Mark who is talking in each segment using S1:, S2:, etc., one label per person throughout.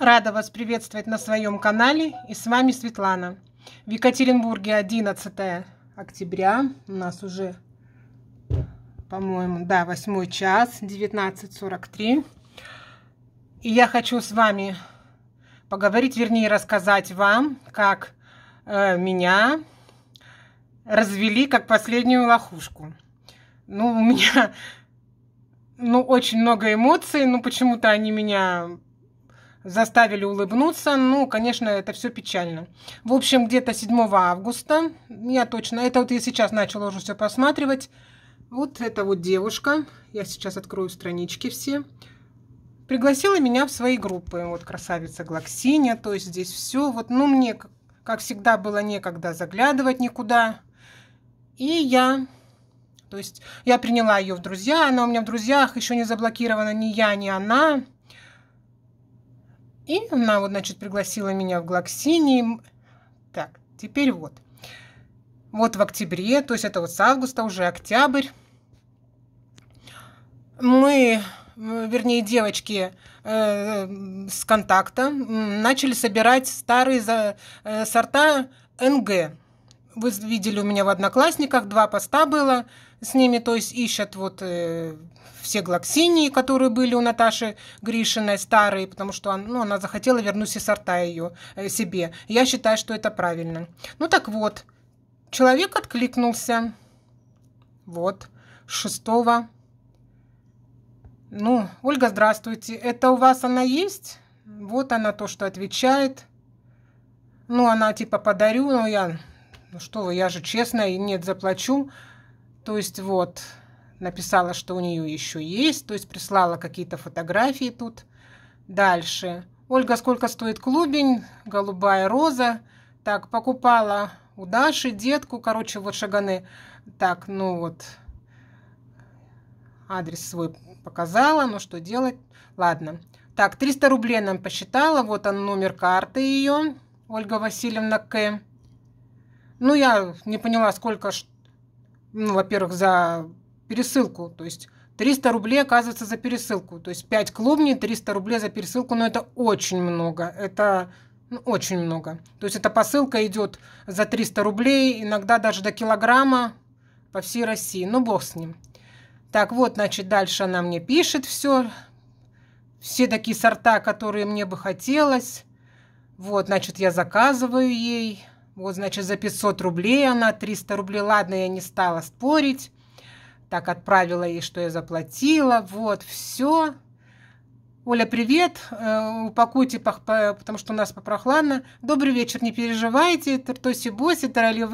S1: Рада вас приветствовать на своем канале и с вами Светлана. В Екатеринбурге 11 октября, у нас уже, по-моему, да, 8 час, 19.43. И я хочу с вами поговорить, вернее, рассказать вам, как э, меня развели как последнюю лохушку. Ну, у меня ну, очень много эмоций, но ну, почему-то они меня заставили улыбнуться. Ну, конечно, это все печально. В общем, где-то 7 августа, я точно, это вот я сейчас начала уже все просматривать. Вот эта вот девушка, я сейчас открою странички все, пригласила меня в свои группы. Вот красавица Глаксиня, то есть здесь все. Вот, ну, мне, как всегда, было некогда заглядывать никуда. И я то есть я приняла ее в друзья, она у меня в друзьях, еще не заблокирована ни я, ни она. И она, вот, значит, пригласила меня в Глоксини. Так, теперь вот. Вот в октябре, то есть это вот с августа уже октябрь. Мы, э, вернее, девочки э, э с контакта начали собирать старые за, э, сорта НГ. Вы видели у меня в Одноклассниках, два поста было – с ними, то есть ищут вот э, все глоксинии, которые были у Наташи Гришиной, старые, потому что он, ну, она захотела вернуть все сорта ее э, себе. Я считаю, что это правильно. Ну так вот, человек откликнулся. Вот, 6 ну, Ольга, здравствуйте. Это у вас она есть? Вот она то, что отвечает. Ну, она типа подарю, но я... Ну что вы, я же честная, нет, заплачу. То есть вот, написала, что у нее еще есть, то есть прислала какие-то фотографии тут. Дальше. Ольга, сколько стоит клубень? Голубая роза. Так, покупала у Даши детку, короче, вот шаганы. Так, ну вот, адрес свой показала, но что делать? Ладно. Так, 300 рублей нам посчитала, вот он номер карты ее, Ольга Васильевна К. Ну, я не поняла, сколько, ну, во-первых, за пересылку, то есть 300 рублей оказывается за пересылку, то есть 5 клубней, 300 рублей за пересылку, но это очень много, это ну, очень много. То есть эта посылка идет за 300 рублей, иногда даже до килограмма по всей России, ну бог с ним. Так вот, значит, дальше она мне пишет все, все такие сорта, которые мне бы хотелось. Вот, значит, я заказываю ей. Вот, значит, за 500 рублей она, 300 рублей. Ладно, я не стала спорить. Так отправила ей, что я заплатила. Вот, все. Оля, привет. Э, упакуйте, потому что у нас попрохладно. Добрый вечер, не переживайте. Тоси-боси, тарали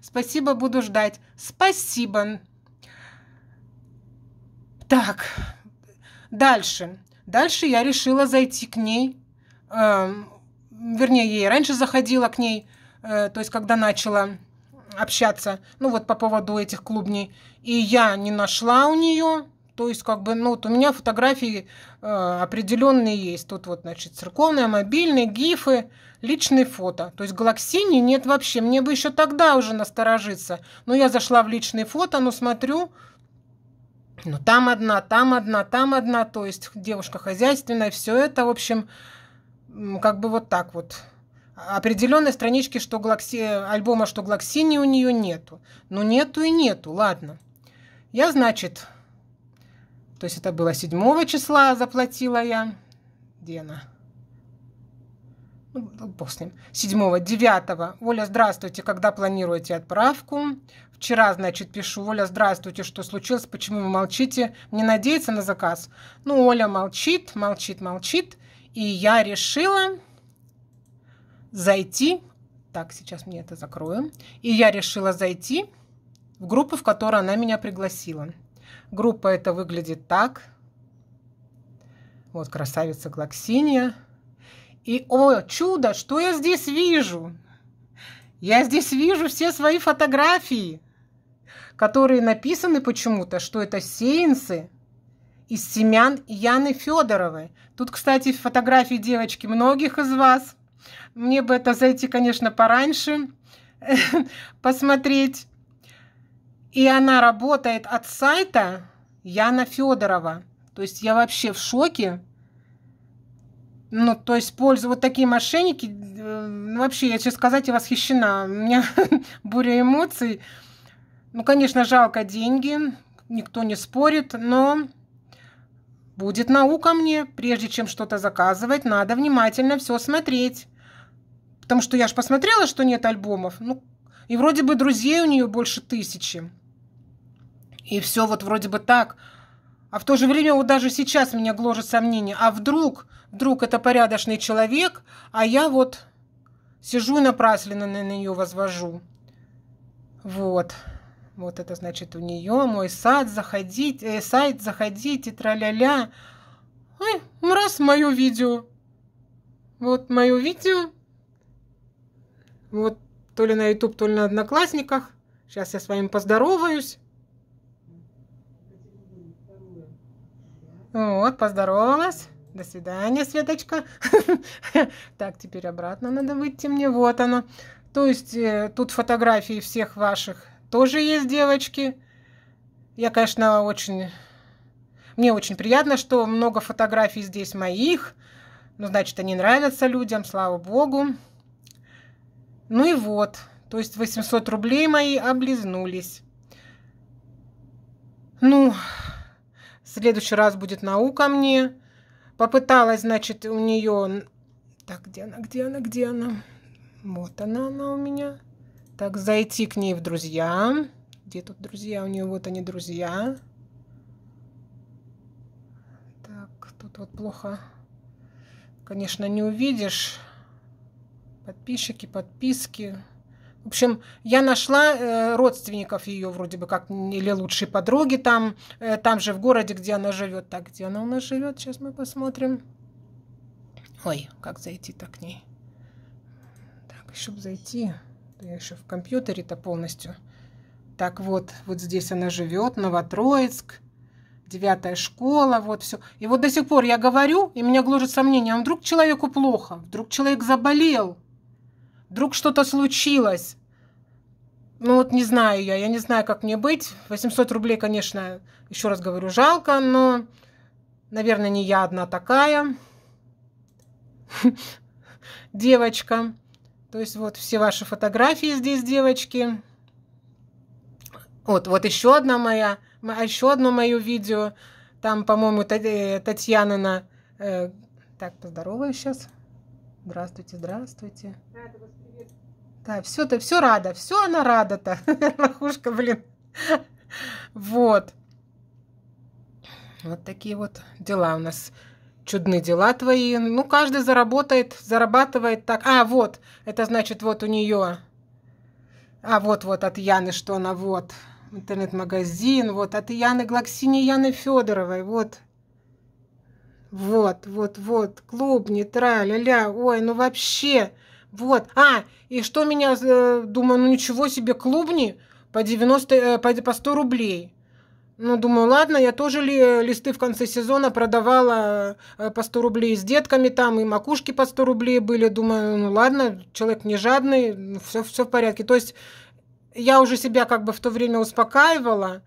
S1: Спасибо, буду ждать. Спасибо. Так, дальше. Дальше я решила зайти к ней. Эм, вернее, ей. раньше заходила к ней Э, то есть когда начала общаться, ну вот по поводу этих клубней, и я не нашла у нее, то есть как бы, ну вот у меня фотографии э, определенные есть, тут вот, значит, церковные, мобильные, гифы, личные фото, то есть галаксинии нет вообще, мне бы еще тогда уже насторожиться, но я зашла в личные фото, ну смотрю, ну там одна, там одна, там одна, то есть девушка хозяйственная, все это, в общем, как бы вот так вот определенной странички что Глокси... альбома «Что Глоксини» у нее нету. Ну нету и нету, ладно. Я, значит, то есть это было 7 числа заплатила я. Где она? после. 7, -го, 9. Оля, здравствуйте, когда планируете отправку? Вчера, значит, пишу, Оля, здравствуйте, что случилось, почему вы молчите? Не надеяться на заказ? Ну, Оля молчит, молчит, молчит. И я решила, зайти, так, сейчас мне это закроем. и я решила зайти в группу, в которую она меня пригласила. Группа это выглядит так. Вот красавица Глаксиния. И, о, чудо, что я здесь вижу? Я здесь вижу все свои фотографии, которые написаны почему-то, что это сеянцы из семян Яны Федоровой. Тут, кстати, фотографии девочки многих из вас. Мне бы это зайти, конечно, пораньше, посмотреть. И она работает от сайта Яна Федорова. То есть я вообще в шоке. Ну, то есть пользу вот такие мошенники, э, ну, вообще, я, честно сказать, я восхищена. У меня буря эмоций. Ну, конечно, жалко деньги, никто не спорит, но будет наука мне. Прежде чем что-то заказывать, надо внимательно все смотреть. Потому что я же посмотрела, что нет альбомов. Ну, и вроде бы друзей у нее больше тысячи. И все вот вроде бы так. А в то же время вот даже сейчас меня гложет сомнение. А вдруг, вдруг это порядочный человек, а я вот сижу и напрасленно на нее возвожу. Вот. Вот это значит у нее мой сад, заходить, э, сайт, заходите, тра-ля-ля. Ой, раз, мое видео. Вот мое видео, вот то ли на YouTube, то ли на Одноклассниках. Сейчас я с вами поздороваюсь. Вот, поздоровалась. До свидания, Светочка. Так, теперь обратно надо выйти мне. Вот оно. То есть э, тут фотографии всех ваших тоже есть, девочки. Я, конечно, очень... Мне очень приятно, что много фотографий здесь моих. Ну, значит, они нравятся людям, слава богу. Ну и вот, то есть 800 рублей мои облизнулись. Ну, в следующий раз будет наука мне. Попыталась, значит, у нее... Так, где она, где она, где она? Вот она, она у меня. Так, зайти к ней в друзья. Где тут друзья? У нее вот они, друзья. Так, тут вот плохо, конечно, не увидишь подписчики, подписки. В общем, я нашла э, родственников ее вроде бы как, или лучшей подруги там, э, там же в городе, где она живет. Так, где она у нас живет? Сейчас мы посмотрим. Ой, как зайти-то к ней? Так, чтобы зайти, да я еще в компьютере-то полностью. Так вот, вот здесь она живет, Новотроицк, девятая школа, вот все. И вот до сих пор я говорю, и меня гложет сомнение, а вдруг человеку плохо, вдруг человек заболел, Вдруг что-то случилось. Ну вот не знаю я, я не знаю, как мне быть. 800 рублей, конечно, еще раз говорю, жалко, но, наверное, не я одна такая девочка. То есть вот все ваши фотографии здесь, девочки. Вот, вот еще одна моя, а еще одно мое видео. Там, по-моему, э, Татьянина. Э, так, поздороваюсь сейчас. Здравствуйте, здравствуйте. Рада вас да, все-то, все рада, все она рада-то. Лохушка, блин. Вот. Вот такие вот дела у нас. Чудные дела твои. Ну, каждый заработает, зарабатывает так. А, вот, это значит, вот у нее. А, вот-вот от Яны, что она, вот. Интернет-магазин, вот, от Яны Глаксини, Яны Федоровой, вот. Вот, вот, вот, клуб, нейтраль, ля-ля, ой, ну вообще... Вот. А, и что меня... Э, думаю, ну ничего себе, клубни по 90... Э, по, по 100 рублей. Ну, думаю, ладно, я тоже ли, листы в конце сезона продавала э, по 100 рублей с детками там, и макушки по 100 рублей были. Думаю, ну ладно, человек не жадный, все, ну, все в порядке. То есть я уже себя как бы в то время успокаивала,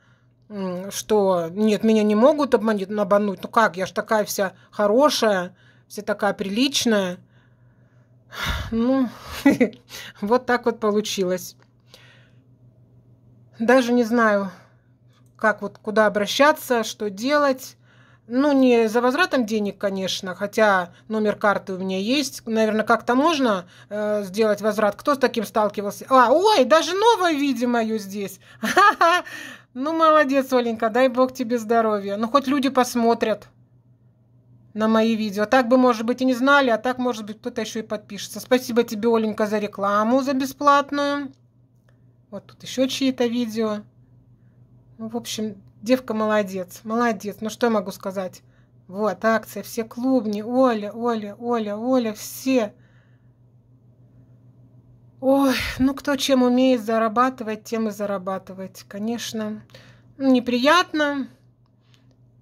S1: что нет, меня не могут обмануть, обмануть. Ну как, я ж такая вся хорошая, вся такая приличная. Ну, вот так вот получилось. Даже не знаю, как вот куда обращаться, что делать. Ну, не за возвратом денег, конечно, хотя номер карты у меня есть. Наверное, как-то можно э, сделать возврат. Кто с таким сталкивался? А, ой, даже новое видео мою здесь. Ну, молодец, Оленька, дай бог тебе здоровья. Ну, хоть люди посмотрят на мои видео. Так бы, может быть, и не знали, а так, может быть, кто-то еще и подпишется. Спасибо тебе, Оленька, за рекламу, за бесплатную. Вот тут еще чьи-то видео. Ну, в общем, девка молодец, молодец. Ну, что я могу сказать? Вот, акция, все клубни, Оля, Оля, Оля, Оля, все. Ой, ну, кто чем умеет зарабатывать, тем и зарабатывать. Конечно, неприятно.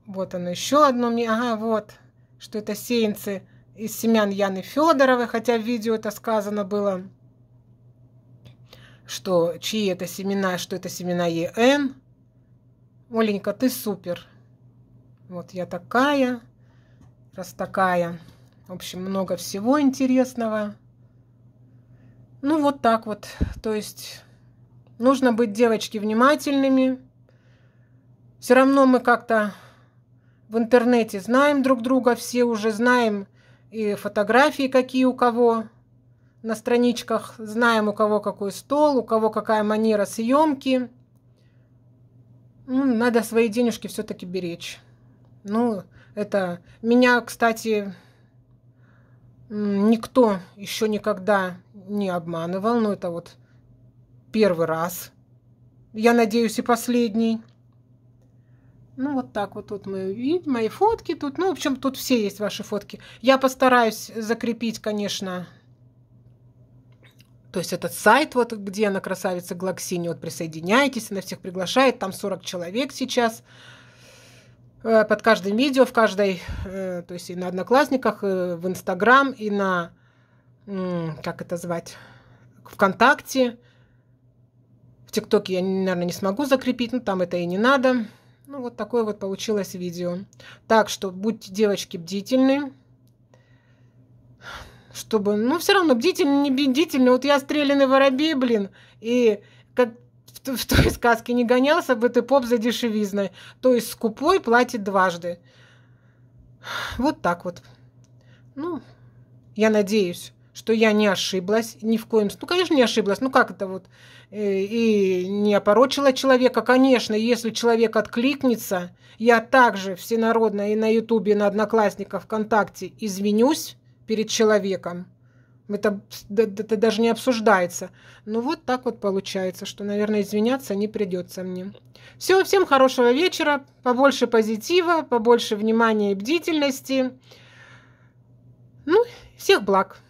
S1: Вот оно, еще одно. Ага, вот, что это сеянцы из семян Яны Федоровой, хотя в видео это сказано было, что чьи это семена, что это семена ЕН. Оленька, ты супер. Вот я такая, раз такая. В общем, много всего интересного. Ну, вот так вот. То есть нужно быть, девочки, внимательными. Все равно мы как-то в интернете знаем друг друга, все уже знаем и фотографии, какие у кого на страничках, знаем у кого какой стол, у кого какая манера съемки. Ну, надо свои денежки все-таки беречь. Ну, это меня, кстати, никто еще никогда не обманывал, но это вот первый раз. Я надеюсь, и последний. Ну, вот так вот тут мои, мои фотки тут. Ну, в общем, тут все есть ваши фотки. Я постараюсь закрепить, конечно, то есть этот сайт, вот где она, красавица Глаксини, вот присоединяйтесь, она всех приглашает, там 40 человек сейчас. Э, под каждым видео, в каждой, э, то есть и на Одноклассниках, и в Инстаграм, и на, как это звать, ВКонтакте. В ТикТоке я, наверное, не смогу закрепить, но там это и не надо. Ну, вот такое вот получилось видео. Так что будьте, девочки, бдительны. Чтобы, ну, все равно бдительны, не бдительны. Вот я стрелянный воробей, блин, и как в, в той сказке не гонялся бы ты поп за дешевизной. То есть скупой платит дважды. Вот так вот. Ну, я надеюсь, что я не ошиблась ни в коем... Ну, конечно, не ошиблась. Ну, как это вот... Э, и не опорочила человека. Конечно, если человек откликнется, я также всенародно и на Ютубе, и на Одноклассниках, ВКонтакте извинюсь перед человеком. Это, это даже не обсуждается. Ну вот так вот получается, что, наверное, извиняться не придется мне. Все, всем хорошего вечера, побольше позитива, побольше внимания и бдительности. Ну, всех благ.